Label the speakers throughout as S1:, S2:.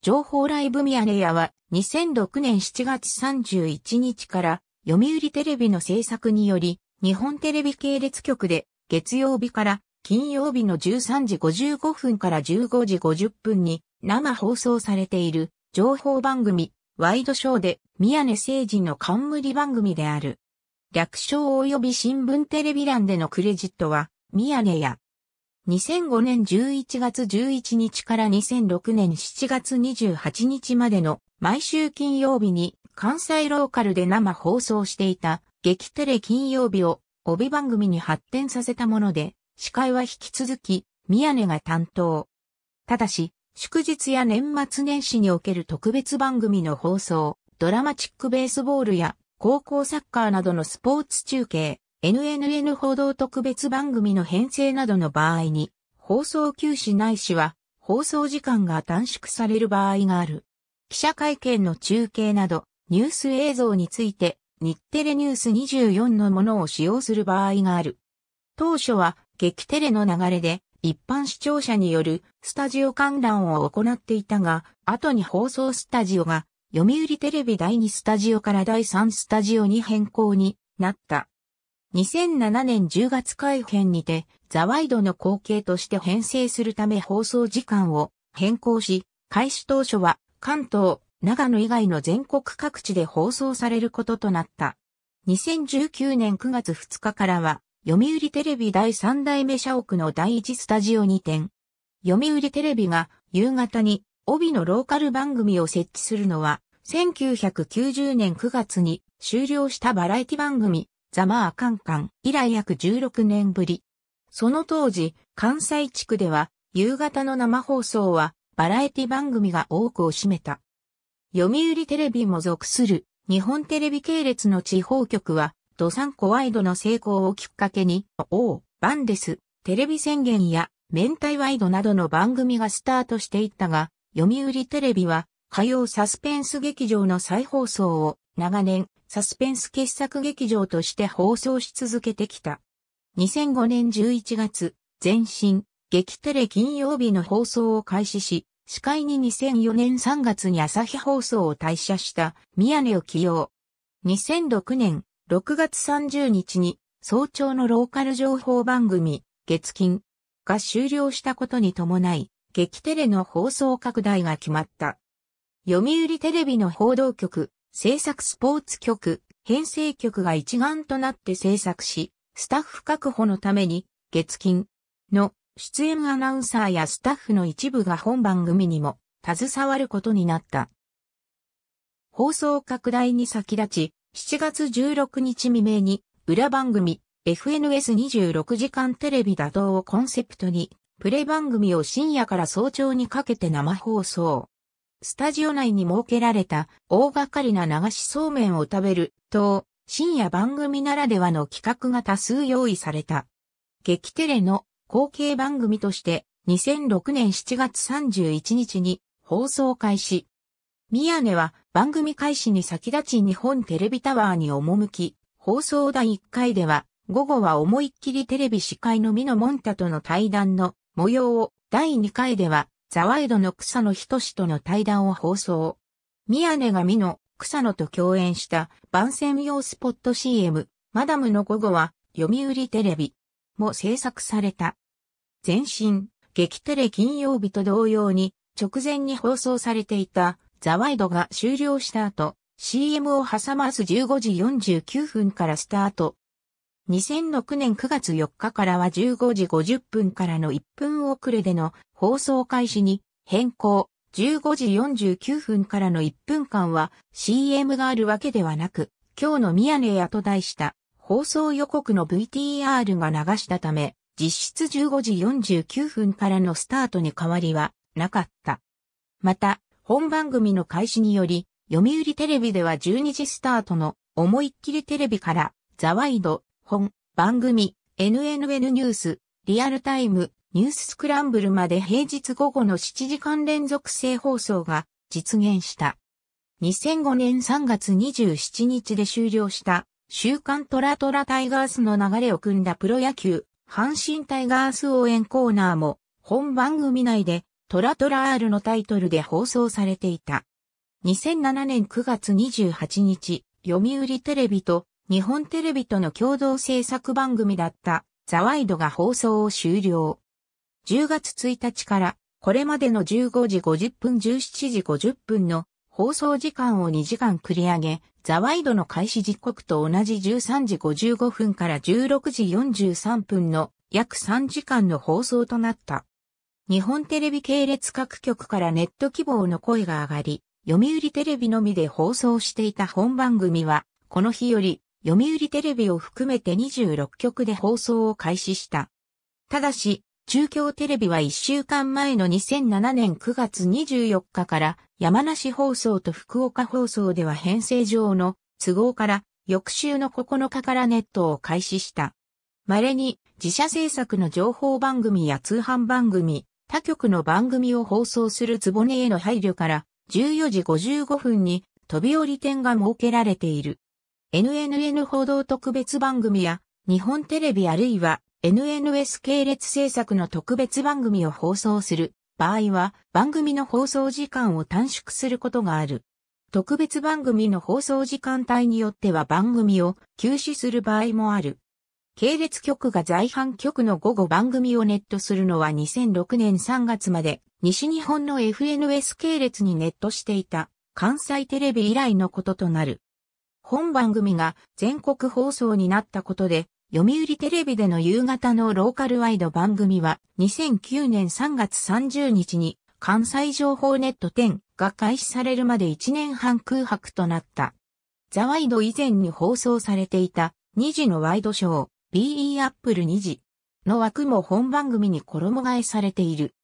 S1: 情報ライブミヤネ屋は2006年7月31日から読売テレビの制作により日本テレビ系列局で月曜日から金曜日の13時55分から15時50分に生放送されている情報番組ワイドショーで宮根誠人の冠番組である。略称及び新聞テレビ欄でのクレジットは宮根屋。2005年11月11日から2006年7月28日までの毎週金曜日に関西ローカルで生放送していた激テレ金曜日を帯番組に発展させたもので、司会は引き続き宮根が担当。ただし、祝日や年末年始における特別番組の放送、ドラマチックベースボールや高校サッカーなどのスポーツ中継、NNN 報道特別番組の編成などの場合に、放送休止ないしは、放送時間が短縮される場合がある。記者会見の中継など、ニュース映像について、日テレニュース24のものを使用する場合がある。当初は、劇テレの流れで、一般視聴者によるスタジオ観覧を行っていたが、後に放送スタジオが、読売テレビ第2スタジオから第3スタジオに変更になった。2007年10月改編にて、ザワイドの後継として編成するため放送時間を変更し、開始当初は関東、長野以外の全国各地で放送されることとなった。2019年9月2日からは、読売テレビ第3代目社屋の第1スタジオに点。読売テレビが夕方に帯のローカル番組を設置するのは、1990年9月に終了したバラエティ番組、ザマーカンカン以来約16年ぶり。その当時、関西地区では夕方の生放送はバラエティ番組が多くを占めた。読売テレビも属する日本テレビ系列の地方局は、ドサンコワイドの成功をきっかけに、王、バンデス、テレビ宣言や、明太ワイドなどの番組がスタートしていったが、読売テレビは、火曜サスペンス劇場の再放送を長年サスペンス傑作劇場として放送し続けてきた。2005年11月、前身、劇テレ金曜日の放送を開始し、司会に2004年3月に朝日放送を退社した宮根を起用。2006年6月30日に早朝のローカル情報番組月金が終了したことに伴い、劇テレの放送拡大が決まった。読売テレビの報道局制作スポーツ局、編成局が一丸となって制作し、スタッフ確保のために、月金の出演アナウンサーやスタッフの一部が本番組にも携わることになった。放送拡大に先立ち、7月16日未明に裏番組 FNS26 時間テレビ打倒をコンセプトに、プレ番組を深夜から早朝にかけて生放送。スタジオ内に設けられた大掛かりな流しそうめんを食べると、深夜番組ならではの企画が多数用意された。劇テレの後継番組として2006年7月31日に放送開始。宮根は番組開始に先立ち日本テレビタワーに赴き、放送第1回では午後は思いっきりテレビ司会の美野モンタとの対談の模様を第2回ではザワイドの草野仁との対談を放送。宮根が美の草野と共演した番宣用スポット CM、マダムの午後は、読売テレビも制作された。前身、激テレ金曜日と同様に、直前に放送されていた、ザワイドが終了した後、CM を挟まず15時49分からスタート。2006年9月4日からは15時50分からの1分遅れでの放送開始に変更、15時49分からの1分間は CM があるわけではなく、今日のミヤネ屋と題した放送予告の VTR が流したため、実質15時49分からのスタートに変わりはなかった。また、本番組の開始により、読売テレビでは12時スタートの思いっきりテレビから、ザワイド、本、番組、NNN ニュース、リアルタイム、ニューススクランブルまで平日午後の7時間連続正放送が実現した。2005年3月27日で終了した週刊トラトラタイガースの流れを組んだプロ野球、阪神タイガース応援コーナーも本番組内でトラトラ R のタイトルで放送されていた。2007年9月28日、読売テレビと日本テレビとの共同制作番組だったザワイドが放送を終了。10月1日から、これまでの15時50分17時50分の放送時間を2時間繰り上げ、ザワイドの開始時刻と同じ13時55分から16時43分の約3時間の放送となった。日本テレビ系列各局からネット希望の声が上がり、読売テレビのみで放送していた本番組は、この日より、読売テレビを含めて26局で放送を開始した。ただし、中京テレビは1週間前の2007年9月24日から山梨放送と福岡放送では編成上の都合から翌週の9日からネットを開始した。稀に自社制作の情報番組や通販番組、他局の番組を放送するぼねへの配慮から14時55分に飛び降り点が設けられている。NNN 報道特別番組や日本テレビあるいは NNS 系列制作の特別番組を放送する場合は番組の放送時間を短縮することがある。特別番組の放送時間帯によっては番組を休止する場合もある。系列局が在阪局の午後番組をネットするのは2006年3月まで西日本の FNS 系列にネットしていた関西テレビ以来のこととなる。本番組が全国放送になったことで読売テレビでの夕方のローカルワイド番組は2009年3月30日に関西情報ネット10が開始されるまで1年半空白となった。ザワイド以前に放送されていた2時のワイドショー BE アップル2時の枠も本番組に衣替えされている。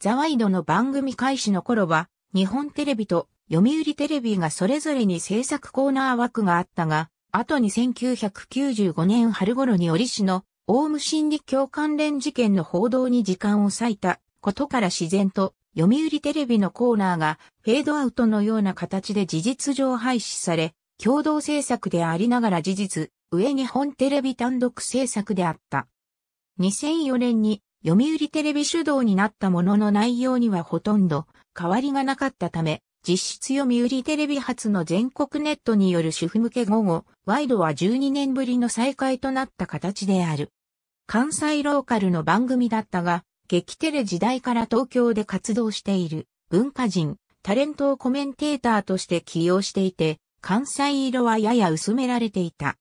S1: ザワイドの番組開始の頃は日本テレビと読売テレビがそれぞれに制作コーナー枠があったが、後に1995年春頃に折市のオウム真理教関連事件の報道に時間を割いたことから自然と読売テレビのコーナーがフェードアウトのような形で事実上廃止され、共同制作でありながら事実、上日本テレビ単独制作であった。2004年に読売テレビ主導になったものの内容にはほとんど変わりがなかったため、実質読売テレビ発の全国ネットによる主婦向け午後、ワイドは12年ぶりの再開となった形である。関西ローカルの番組だったが、激テレ時代から東京で活動している文化人、タレントをコメンテーターとして起用していて、関西色はやや薄められていた。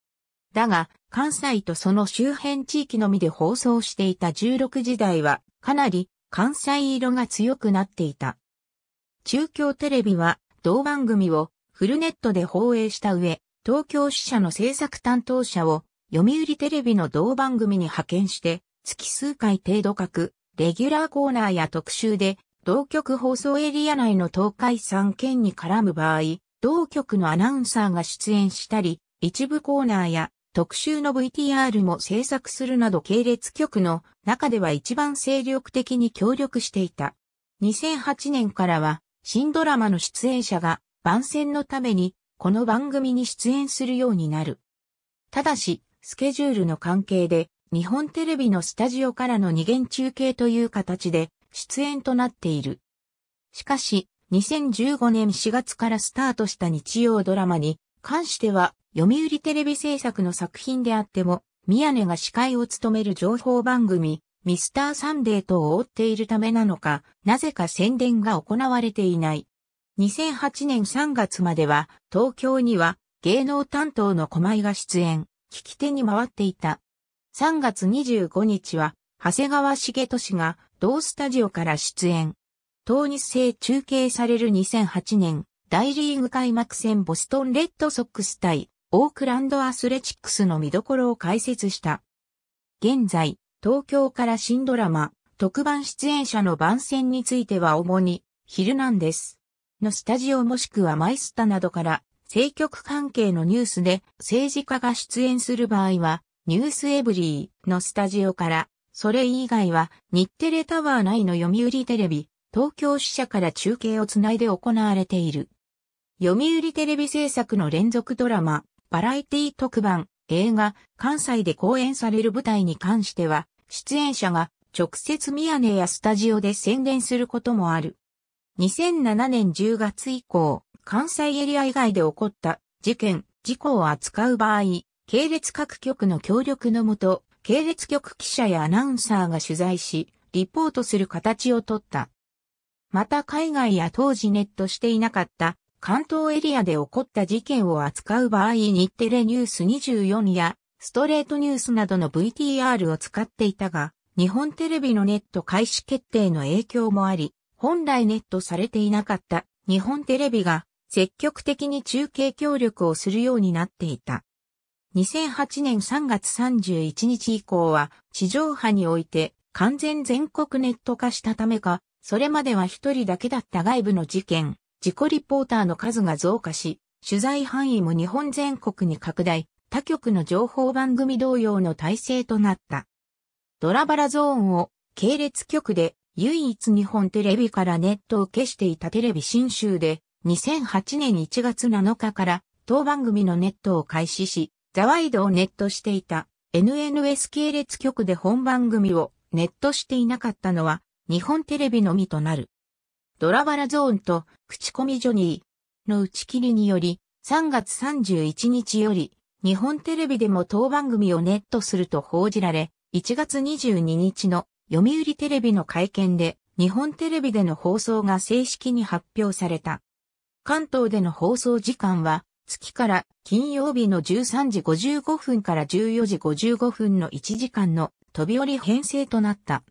S1: だが、関西とその周辺地域のみで放送していた16時代は、かなり関西色が強くなっていた。中京テレビは同番組をフルネットで放映した上、東京支社の制作担当者を読売テレビの同番組に派遣して、月数回程度各、レギュラーコーナーや特集で、同局放送エリア内の東海3県に絡む場合、同局のアナウンサーが出演したり、一部コーナーや特集の VTR も制作するなど系列局の中では一番精力的に協力していた。2008年からは新ドラマの出演者が番宣のためにこの番組に出演するようになる。ただし、スケジュールの関係で日本テレビのスタジオからの二元中継という形で出演となっている。しかし、2015年4月からスタートした日曜ドラマに関しては読売テレビ制作の作品であっても宮根が司会を務める情報番組ミスターサンデーとを追っているためなのか、なぜか宣伝が行われていない。2008年3月までは、東京には芸能担当の小舞が出演、聞き手に回っていた。3月25日は、長谷川茂俊が同スタジオから出演。当日制中継される2008年、大リーグ開幕戦ボストンレッドソックス対オークランドアスレチックスの見どころを解説した。現在、東京から新ドラマ、特番出演者の番宣については主に、ヒルナンデスのスタジオもしくはマイスタなどから、政局関係のニュースで政治家が出演する場合は、ニュースエブリーのスタジオから、それ以外は日テレタワー内の読売テレビ、東京支社から中継をつないで行われている。読売テレビ制作の連続ドラマ、バラエティ特番、映画、関西で公演される舞台に関しては、出演者が直接ミヤネやスタジオで宣伝することもある。2007年10月以降、関西エリア以外で起こった事件、事故を扱う場合、系列各局の協力のもと、系列局記者やアナウンサーが取材し、リポートする形をとった。また海外や当時ネットしていなかった関東エリアで起こった事件を扱う場合日テレニュース24やストレートニュースなどの VTR を使っていたが、日本テレビのネット開始決定の影響もあり、本来ネットされていなかった日本テレビが積極的に中継協力をするようになっていた。2008年3月31日以降は地上波において完全全国ネット化したためか、それまでは一人だけだった外部の事件、自己リポーターの数が増加し、取材範囲も日本全国に拡大、他局の情報番組同様の体制となった。ドラバラゾーンを系列局で唯一日本テレビからネットを消していたテレビ新州で2008年1月7日から当番組のネットを開始し、ザワイドをネットしていた NNS 系列局で本番組をネットしていなかったのは日本テレビのみとなる。ドラバラゾーンと口コミジョニーの打ち切りにより3月31日より日本テレビでも当番組をネットすると報じられ、1月22日の読売テレビの会見で日本テレビでの放送が正式に発表された。関東での放送時間は月から金曜日の13時55分から14時55分の1時間の飛び降り編成となった。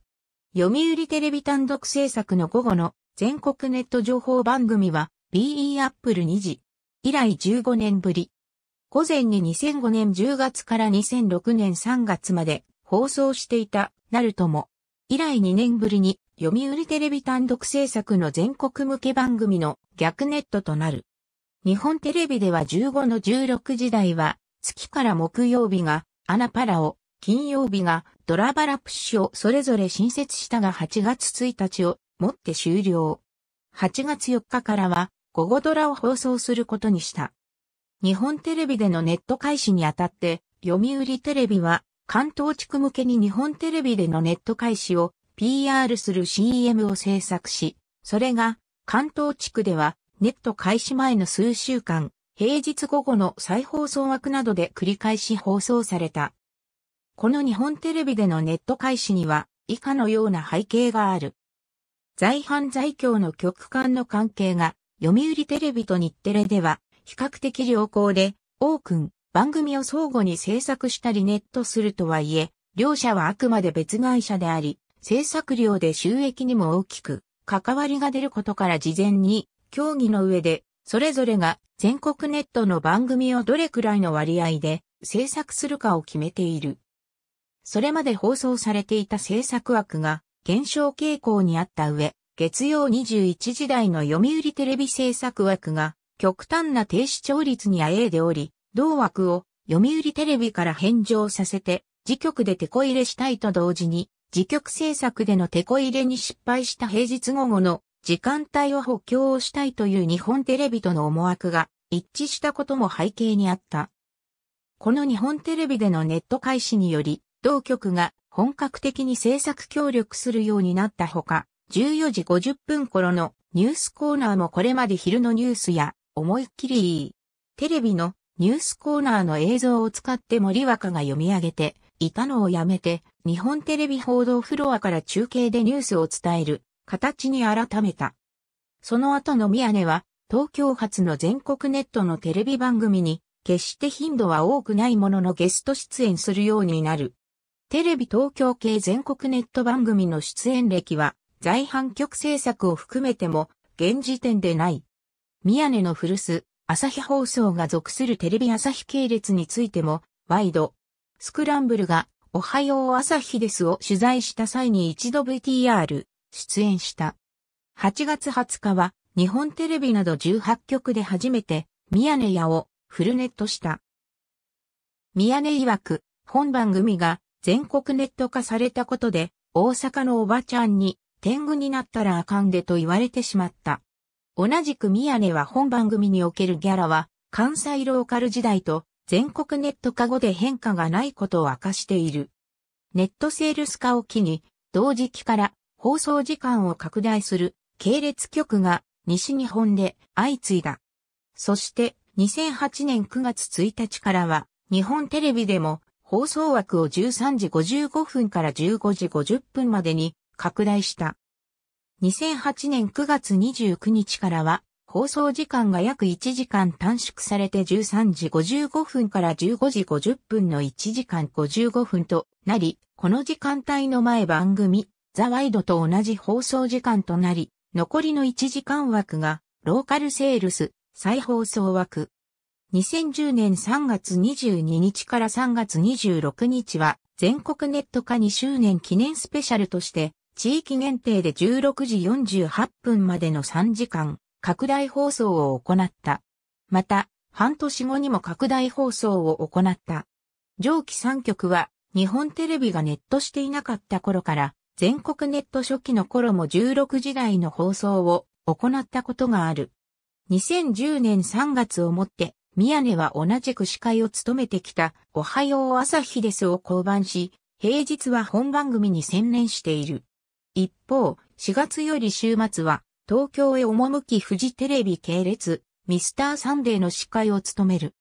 S1: 読売テレビ単独制作の午後の全国ネット情報番組は BE アップル2時以来15年ぶり午前に2005年10月から2006年3月まで放送していた、なるとも、以来2年ぶりに、読売テレビ単独制作の全国向け番組の逆ネットとなる。日本テレビでは15の16時代は、月から木曜日がアナパラを、金曜日がドラバラプッシュをそれぞれ新設したが8月1日をもって終了。8月4日からは、午後ドラを放送することにした。日本テレビでのネット開始にあたって、読売テレビは関東地区向けに日本テレビでのネット開始を PR する CM を制作し、それが関東地区ではネット開始前の数週間、平日午後の再放送枠などで繰り返し放送された。この日本テレビでのネット開始には以下のような背景がある。在犯在京の局間の関係が読売テレビと日テレでは比較的良好で、王ン、番組を相互に制作したりネットするとはいえ、両社はあくまで別会社であり、制作量で収益にも大きく関わりが出ることから事前に協議の上で、それぞれが全国ネットの番組をどれくらいの割合で制作するかを決めている。それまで放送されていた制作枠が減少傾向にあった上、月曜21時台の読売テレビ制作枠が極端な低視聴率にあえいでおり、同枠を読売テレビから返上させて、自局で手こ入れしたいと同時に、自局制作での手こ入れに失敗した平日午後の時間帯を補強したいという日本テレビとの思惑が一致したことも背景にあった。この日本テレビでのネット開始により、同局が本格的に制作協力するようになったほか、14時50分頃のニュースコーナーもこれまで昼のニュースや思いっきりいい。テレビのニュースコーナーの映像を使って森若が読み上げていたのをやめて、日本テレビ報道フロアから中継でニュースを伝える形に改めた。その後の宮根は、東京発の全国ネットのテレビ番組に、決して頻度は多くないもののゲスト出演するようになる。テレビ東京系全国ネット番組の出演歴は、在阪局制作を含めても、現時点でない。宮根の古巣、朝日放送が属するテレビ朝日系列についても、ワイド、スクランブルが、おはよう朝日ですを取材した際に一度 VTR、出演した。8月20日は、日本テレビなど18局で初めて、宮根屋をフルネットした。宮根曰く、本番組が全国ネット化されたことで、大阪のおばちゃんに、天狗になったらあかんでと言われてしまった。同じく宮根は本番組におけるギャラは、関西ローカル時代と全国ネット化後で変化がないことを明かしている。ネットセールス化を機に、同時期から放送時間を拡大する系列局が西日本で相次いだ。そして2008年9月1日からは日本テレビでも放送枠を13時55分から15時50分までに拡大した。2008年9月29日からは、放送時間が約1時間短縮されて13時55分から15時50分の1時間55分となり、この時間帯の前番組、ザ・ワイドと同じ放送時間となり、残りの1時間枠が、ローカルセールス、再放送枠。2010年3月22日から3月26日は、全国ネット化2周年記念スペシャルとして、地域限定で16時48分までの3時間、拡大放送を行った。また、半年後にも拡大放送を行った。上記3局は、日本テレビがネットしていなかった頃から、全国ネット初期の頃も16時台の放送を行ったことがある。2010年3月をもって、宮根は同じく司会を務めてきた、おはよう朝日ですを降板し、平日は本番組に専念している。一方、4月より週末は、東京へ赴きフジテレビ系列、ミスターサンデーの司会を務める。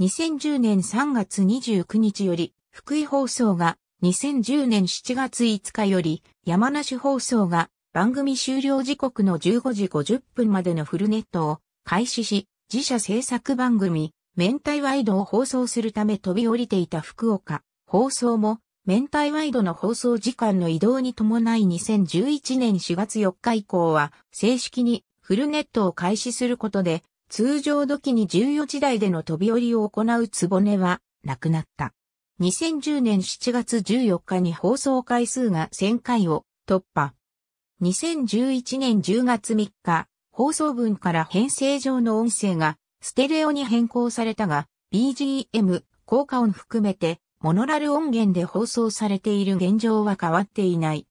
S1: 2010年3月29日より、福井放送が、2010年7月5日より、山梨放送が、番組終了時刻の15時50分までのフルネットを開始し、自社制作番組、明太ワイドを放送するため飛び降りていた福岡、放送も明太ワイドの放送時間の移動に伴い2011年4月4日以降は、正式にフルネットを開始することで、通常時に14時台での飛び降りを行うつぼねは、なくなった。2010年7月14日に放送回数が1000回を突破。2011年10月3日、放送分から編成上の音声がステレオに変更されたが、BGM、効果音含めてモノラル音源で放送されている現状は変わっていない。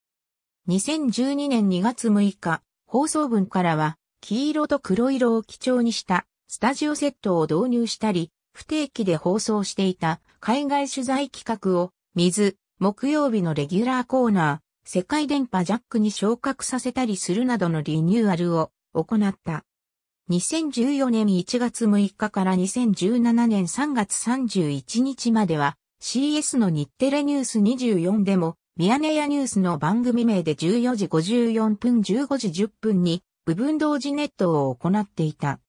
S1: 2012年2月6日、放送分からは、黄色と黒色を基調にしたスタジオセットを導入したり、不定期で放送していた海外取材企画を、水、木曜日のレギュラーコーナー、世界電波ジャックに昇格させたりするなどのリニューアルを行った。2014年1月6日から2017年3月31日までは、CS の日テレニュース24でも、ミヤネ屋ニュースの番組名で14時54分15時10分に部分同時ネットを行っていた。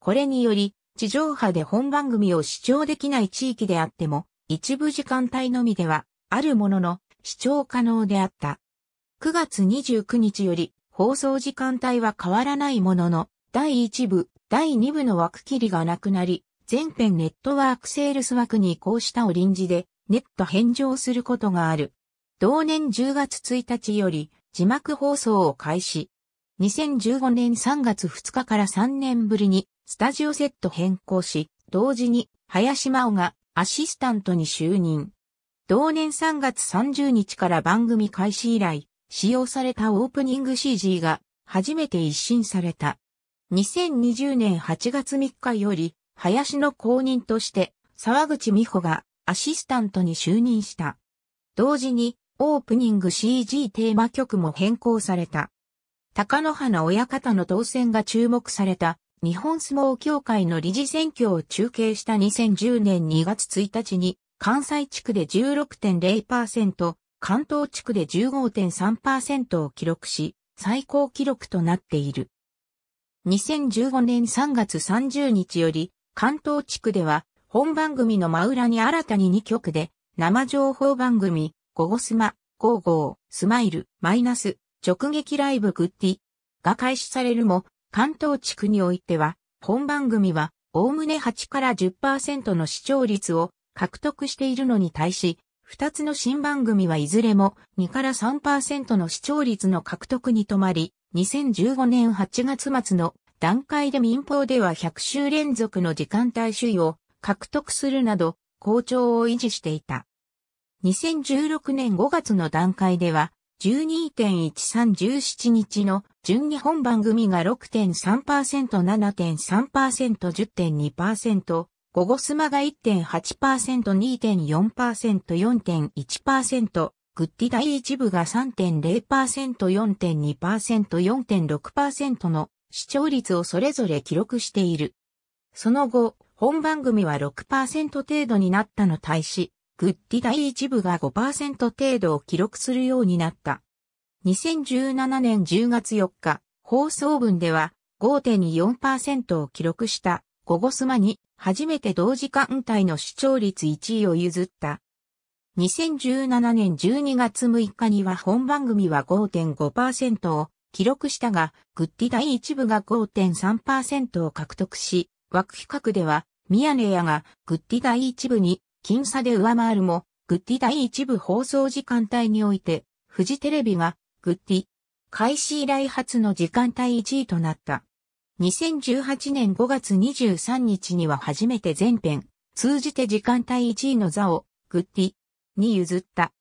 S1: これにより、地上波で本番組を視聴できない地域であっても、一部時間帯のみでは、あるものの、視聴可能であった。9月29日より、放送時間帯は変わらないものの、第1部、第2部の枠切りがなくなり、全編ネットワークセールス枠に移行したを臨時でネット返上することがある。同年10月1日より字幕放送を開始。2015年3月2日から3年ぶりにスタジオセット変更し、同時に林真央がアシスタントに就任。同年3月30日から番組開始以来、使用されたオープニング CG が初めて一新された。2020年8月3日より林の公認として沢口美穂がアシスタントに就任した。同時にオープニング CG テーマ曲も変更された。高野花親方の当選が注目された日本相撲協会の理事選挙を中継した2010年2月1日に関西地区で16.0%、関東地区で15.3%を記録し、最高記録となっている。2015年3月30日より関東地区では、本番組の真裏に新たに2曲で、生情報番組、ゴゴスマ、ゴーゴー、スマイル、マイナス、直撃ライブグッディが開始されるも、関東地区においては、本番組は、おおむね8から10%の視聴率を獲得しているのに対し、2つの新番組はいずれも2から3%の視聴率の獲得に止まり、2015年8月末の段階で民放では100週連続の時間帯首位を獲得するなど、好調を維持していた。2016年5月の段階では、12.1317日の準日本番組が 6.3%7.3%10.2%、午後スマが 1.8%2.4%4.1%、グッディ第一部が 3.0%4.2%4.6% の視聴率をそれぞれ記録している。その後、本番組は6%程度になったの対し、グッディ第一部が5%程度を記録するようになった。2017年10月4日、放送分では5.4%を記録したゴゴスマに初めて同時間帯の視聴率1位を譲った。2017年12月6日には本番組は5.5%を記録したが、グッディ第1部が5.3%を獲得し、枠比較では、ミヤネ屋がグッディ第1部に僅差で上回るも、グッディ第1部放送時間帯において、フジテレビがグッディ開始以来初の時間帯1位となった。2018年5月23日には初めて全編、通じて時間帯1位の座をグッディに譲った。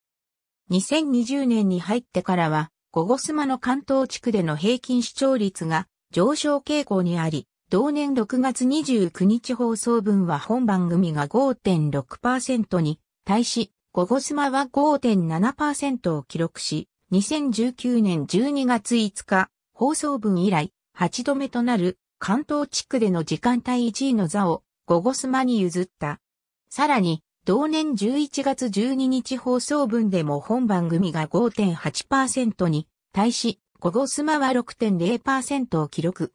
S1: 2020年に入ってからは、ゴゴスマの関東地区での平均視聴率が上昇傾向にあり、同年6月29日放送分は本番組が5.6%に対し、ゴゴスマは5.7%を記録し、2019年12月5日放送分以来8度目となる関東地区での時間帯1位の座をゴゴスマに譲った。さらに、同年11月12日放送分でも本番組が5.8%に対し、ゴゴスマは6.0%を記録。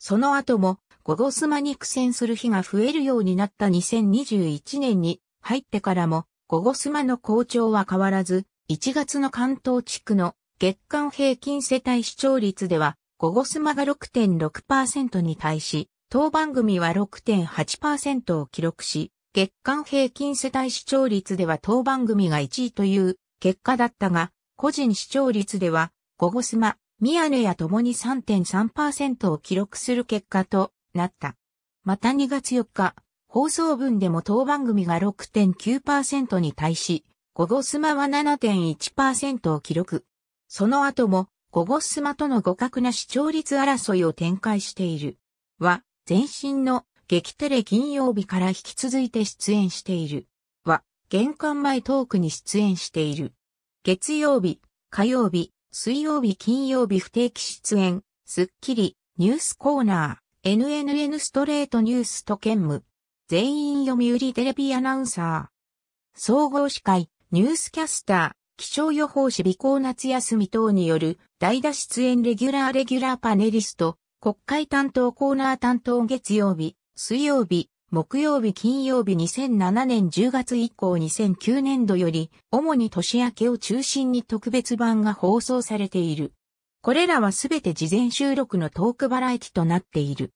S1: その後も、ゴゴスマに苦戦する日が増えるようになった2021年に入ってからも、ゴゴスマの好調は変わらず、1月の関東地区の月間平均世帯視聴率では、ゴゴスマが6.6%に対し、当番組は6.8%を記録し、月間平均世帯視聴率では当番組が1位という結果だったが、個人視聴率では、ゴゴスマ、ミヤネやともに3.3%を記録する結果となった。また2月4日、放送分でも当番組が6.9%に対し、ゴゴスマは7.1%を記録。その後も、ゴゴスマとの互角な視聴率争いを展開している。は、前身の激テレ金曜日から引き続いて出演している。は、玄関前トークに出演している。月曜日、火曜日、水曜日、金曜日不定期出演、スッキリ、ニュースコーナー、NNN ストレートニュースと兼務。全員読売テレビアナウンサー。総合司会、ニュースキャスター。気象予報士備考夏休み等による代打出演レギュラーレギュラーパネリスト、国会担当コーナー担当月曜日、水曜日、木曜日金曜日2007年10月以降2009年度より、主に年明けを中心に特別版が放送されている。これらはすべて事前収録のトークバラエティとなっている。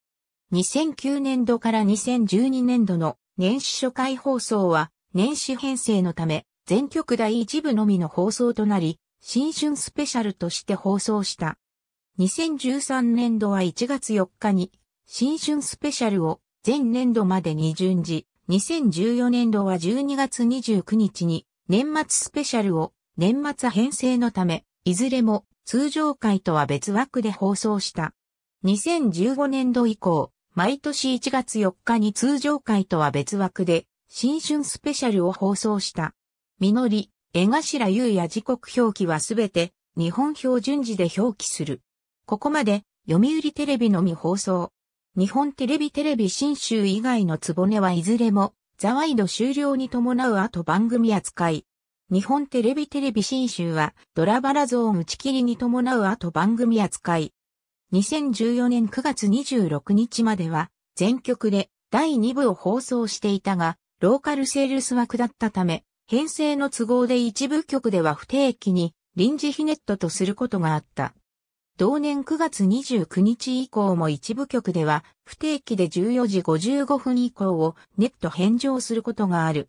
S1: 2009年度から2012年度の年始初回放送は、年始編成のため、全曲第一部のみの放送となり、新春スペシャルとして放送した。2013年度は1月4日に、新春スペシャルを前年度までに順次、2014年度は12月29日に年末スペシャルを年末編成のため、いずれも通常回とは別枠で放送した。2015年度以降、毎年1月4日に通常回とは別枠で、新春スペシャルを放送した。みのり、江頭優や時刻表記はすべて、日本標準時で表記する。ここまで、読売テレビのみ放送。日本テレビテレビ新州以外のつぼねはいずれも、ザワイド終了に伴う後番組扱い。日本テレビテレビ新州は、ドラバラゾーン打ち切りに伴う後番組扱い。2014年9月26日までは、全局で第2部を放送していたが、ローカルセールス枠だったため、編成の都合で一部局では不定期に臨時ヒネットとすることがあった。同年9月29日以降も一部局では不定期で14時55分以降をネット返上することがある。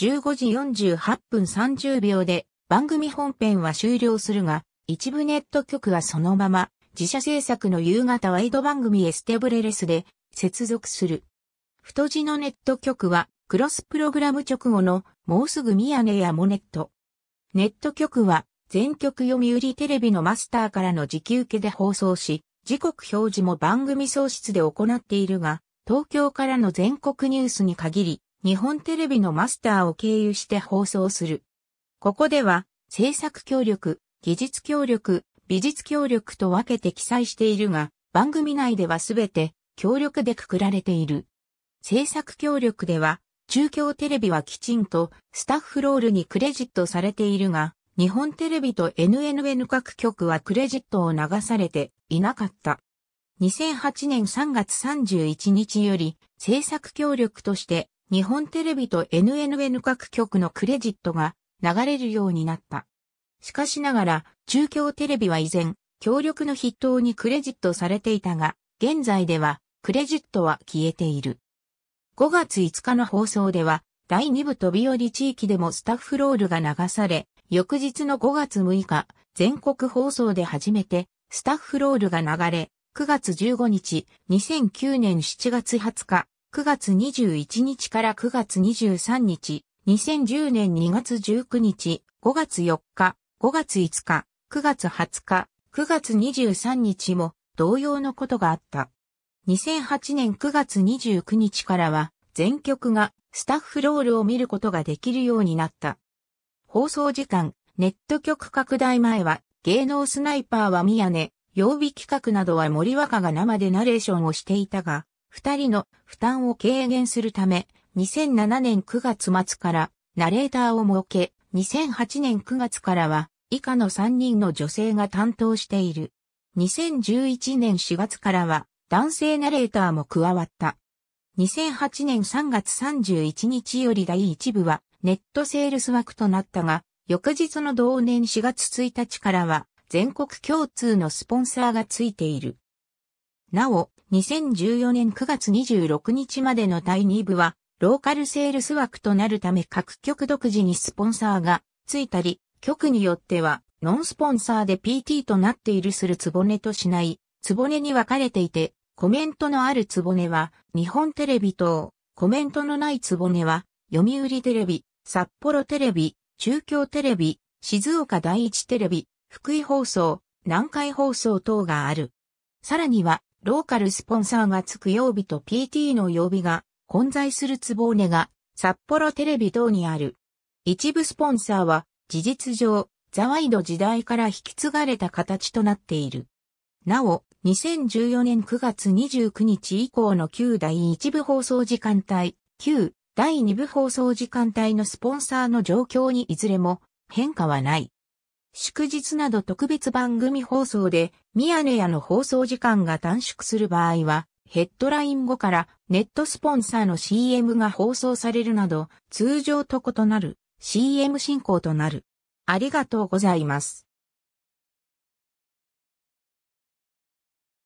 S1: 15時48分30秒で番組本編は終了するが、一部ネット局はそのまま自社制作の夕方ワイド番組エステブレレスで接続する。太字のネット局はクロスプログラム直後のもうすぐミヤネやモネット。ネット局は全局読売テレビのマスターからの時給受けで放送し、時刻表示も番組創出で行っているが、東京からの全国ニュースに限り、日本テレビのマスターを経由して放送する。ここでは、制作協力、技術協力、美術協力と分けて記載しているが、番組内ではすべて協力でくくられている。制作協力では、中京テレビはきちんとスタッフロールにクレジットされているが、日本テレビと NNN 各局はクレジットを流されていなかった。2008年3月31日より制作協力として日本テレビと NNN 各局のクレジットが流れるようになった。しかしながら中京テレビは以前協力の筆頭にクレジットされていたが現在ではクレジットは消えている。5月5日の放送では第2部飛び降り地域でもスタッフロールが流され翌日の5月6日、全国放送で初めて、スタッフロールが流れ、9月15日、2009年7月20日、9月21日から9月23日、2010年2月19日、5月4日、5月5日、9月20日、9月23日も同様のことがあった。2008年9月29日からは全曲がスタッフロールを見ることができるようになった。放送時間、ネット局拡大前は、芸能スナイパーは宮根、曜日企画などは森若が生でナレーションをしていたが、二人の負担を軽減するため、2007年9月末からナレーターを設け、2008年9月からは以下の3人の女性が担当している。2011年4月からは男性ナレーターも加わった。2008年3月31日より第1部はネットセールス枠となったが、翌日の同年4月1日からは全国共通のスポンサーがついている。なお、2014年9月26日までの第2部は、ローカルセールス枠となるため各局独自にスポンサーがついたり、局によってはノンスポンサーで PT となっているするつぼねとしない、つぼねに分かれていて、コメントのあるつぼねは日本テレビ等、コメントのないつぼねは読売テレビ、札幌テレビ、中京テレビ、静岡第一テレビ、福井放送、南海放送等がある。さらには、ローカルスポンサーがつく曜日と PT の曜日が混在するつぼねが札幌テレビ等にある。一部スポンサーは事実上ザワイド時代から引き継がれた形となっている。なお、2014年9月29日以降の旧第一部放送時間帯、旧第2部放送時間帯のスポンサーの状況にいずれも変化はない。祝日など特別番組放送でミヤネ屋の放送時間が短縮する場合はヘッドライン後からネットスポンサーの CM が放送されるなど通常と異なる CM 進行となる。ありがとうございます。